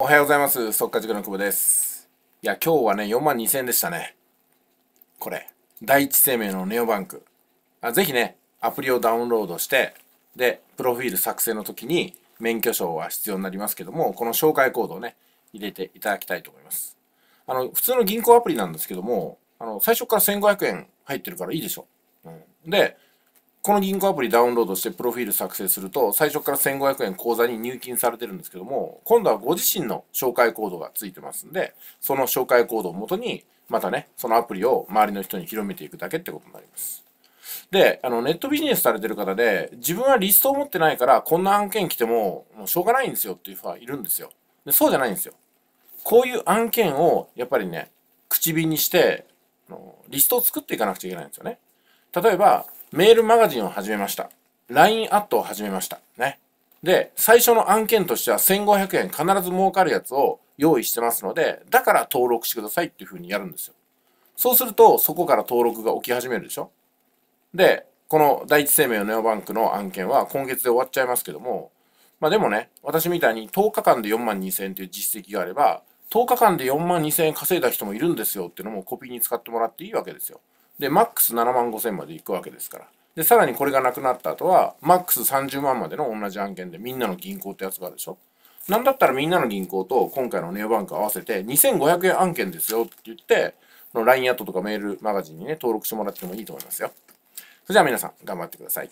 おはようございます。速稼塾の久保です。いや、今日はね、4万2000円でしたね。これ。第一生命のネオバンク。あぜひね、アプリをダウンロードして、で、プロフィール作成の時に免許証は必要になりますけども、この紹介コードをね、入れていただきたいと思います。あの、普通の銀行アプリなんですけども、あの、最初から1500円入ってるからいいでしょ。うん、で、この銀行アプリダウンロードしてプロフィール作成すると、最初から1500円口座に入金されてるんですけども、今度はご自身の紹介コードがついてますんで、その紹介コードをもとに、またね、そのアプリを周りの人に広めていくだけってことになります。で、あの、ネットビジネスされてる方で、自分はリストを持ってないから、こんな案件来ても、もうしょうがないんですよっていう人はいるんですよ。で、そうじゃないんですよ。こういう案件を、やっぱりね、口火にして、リストを作っていかなくちゃいけないんですよね。例えば、メールマガジンを始めました。LINE アットを始めました。ね。で、最初の案件としては1500円必ず儲かるやつを用意してますので、だから登録してくださいっていう風にやるんですよ。そうすると、そこから登録が起き始めるでしょで、この第一生命のネオバンクの案件は今月で終わっちゃいますけども、まあでもね、私みたいに10日間で4万2000円という実績があれば、10日間で4万2000円稼いだ人もいるんですよっていうのもコピーに使ってもらっていいわけですよ。でマックス7万5千までいくわけですからでさらにこれがなくなった後はマックス30万までの同じ案件でみんなの銀行ってやつがあるでしょなんだったらみんなの銀行と今回のネオバンク合わせて2500円案件ですよって言っての LINE アットとかメールマガジンにね登録してもらってもいいと思いますよそれじゃあ皆さん頑張ってください